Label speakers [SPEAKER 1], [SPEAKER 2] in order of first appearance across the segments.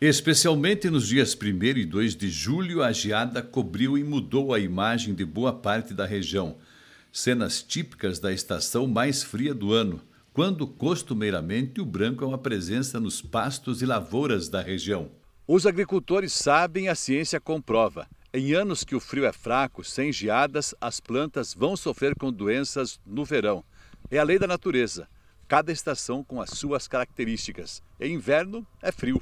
[SPEAKER 1] Especialmente nos dias 1 e 2 de julho, a geada cobriu e mudou a imagem de boa parte da região. Cenas típicas da estação mais fria do ano, quando costumeiramente o branco é uma presença nos pastos e lavouras da região. Os agricultores sabem, a ciência comprova. Em anos que o frio é fraco, sem geadas, as plantas vão sofrer com doenças no verão. É a lei da natureza, cada estação com as suas características. Em inverno é frio.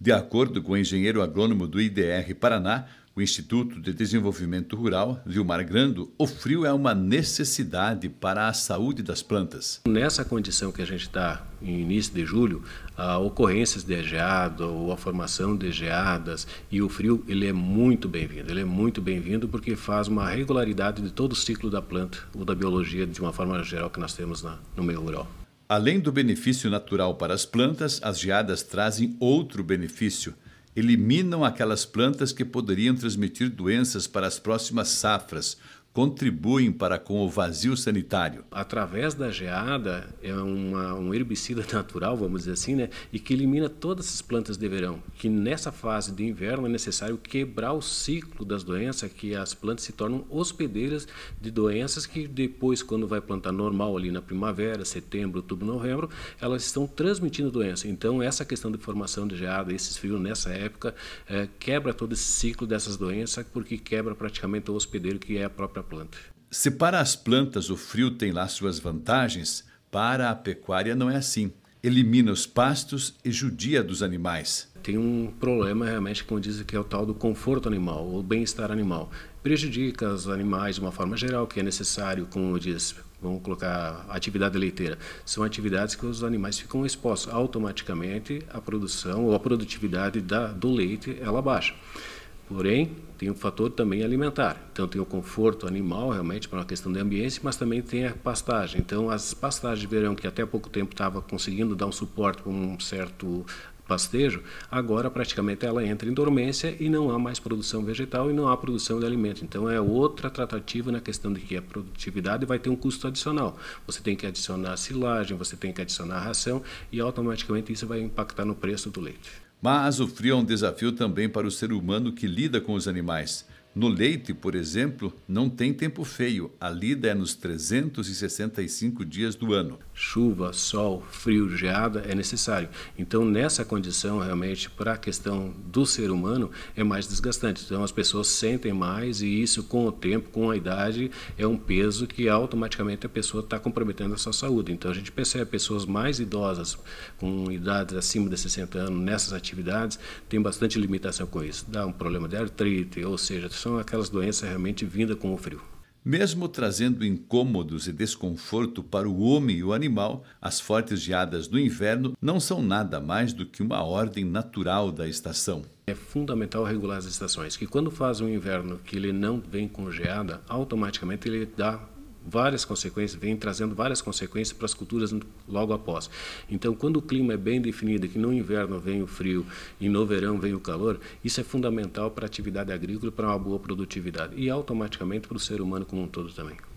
[SPEAKER 1] De acordo com o engenheiro agrônomo do IDR Paraná, o Instituto de Desenvolvimento Rural, Vilmar Grando, o frio é uma necessidade para a saúde das plantas. Nessa condição que a gente está em início de julho, a ocorrências de geada ou
[SPEAKER 2] a formação de geadas e o frio, ele é muito bem-vindo. Ele é muito bem-vindo porque faz uma regularidade de todo o ciclo da planta ou da biologia de uma forma geral que nós temos no meio
[SPEAKER 1] rural. Além do benefício natural para as plantas, as geadas trazem outro benefício. Eliminam aquelas plantas que poderiam transmitir doenças para as próximas safras, contribuem para com o vazio sanitário. Através da geada,
[SPEAKER 2] é uma, um herbicida natural, vamos dizer assim, né? e que elimina todas as plantas de verão, que nessa fase de inverno é necessário quebrar o ciclo das doenças, que as plantas se tornam hospedeiras de doenças que depois, quando vai plantar normal ali na primavera, setembro, outubro, novembro, elas estão transmitindo doença. Então, essa questão de formação de geada, esses frios nessa época, é, quebra todo esse ciclo dessas doenças, porque quebra praticamente o hospedeiro,
[SPEAKER 1] que é a própria planta. Se para as plantas o frio tem lá suas vantagens, para a pecuária não é assim. Elimina os pastos e judia dos animais. Tem um problema realmente, como dizem, que é o tal do conforto animal, ou bem-estar animal. Prejudica
[SPEAKER 2] os animais de uma forma geral, que é necessário, como diz, vamos colocar atividade leiteira. São atividades que os animais ficam expostos. Automaticamente, a produção ou a produtividade da, do leite ela baixa. Porém, tem o um fator também alimentar. Então, tem o conforto animal, realmente, para uma questão de ambiente, mas também tem a pastagem. Então, as pastagens de verão, que até pouco tempo estava conseguindo dar um suporte para um certo pastejo, agora praticamente ela entra em dormência e não há mais produção vegetal e não há produção de alimento. Então é outra tratativa na questão de que a produtividade vai ter um custo adicional. Você tem que adicionar
[SPEAKER 1] silagem, você tem que adicionar ração e automaticamente isso vai impactar no preço do leite mas o frio é um desafio também para o ser humano que lida com os animais, no leite, por exemplo, não tem tempo feio. A lida é nos 365 dias do ano. Chuva, sol, frio, geada é necessário. Então, nessa condição, realmente, para
[SPEAKER 2] a questão do ser humano, é mais desgastante. Então, as pessoas sentem mais e isso, com o tempo, com a idade, é um peso que automaticamente a pessoa está comprometendo a sua saúde. Então, a gente percebe pessoas mais idosas, com idades acima de 60 anos, nessas atividades,
[SPEAKER 1] tem bastante limitação com isso. Dá um problema de artrite, ou seja, são são aquelas doenças realmente vindas com o frio. Mesmo trazendo incômodos e desconforto para o homem e o animal, as fortes geadas do inverno não são nada mais do que uma ordem natural da estação. É fundamental regular as estações, que quando faz um inverno que ele não vem com
[SPEAKER 2] geada, automaticamente ele dá várias consequências, vem trazendo várias consequências para as culturas logo após. Então, quando o clima é bem definido, que no inverno vem o frio e no verão vem o calor, isso é fundamental para a atividade agrícola, para uma boa produtividade e automaticamente para o ser humano como um todo também.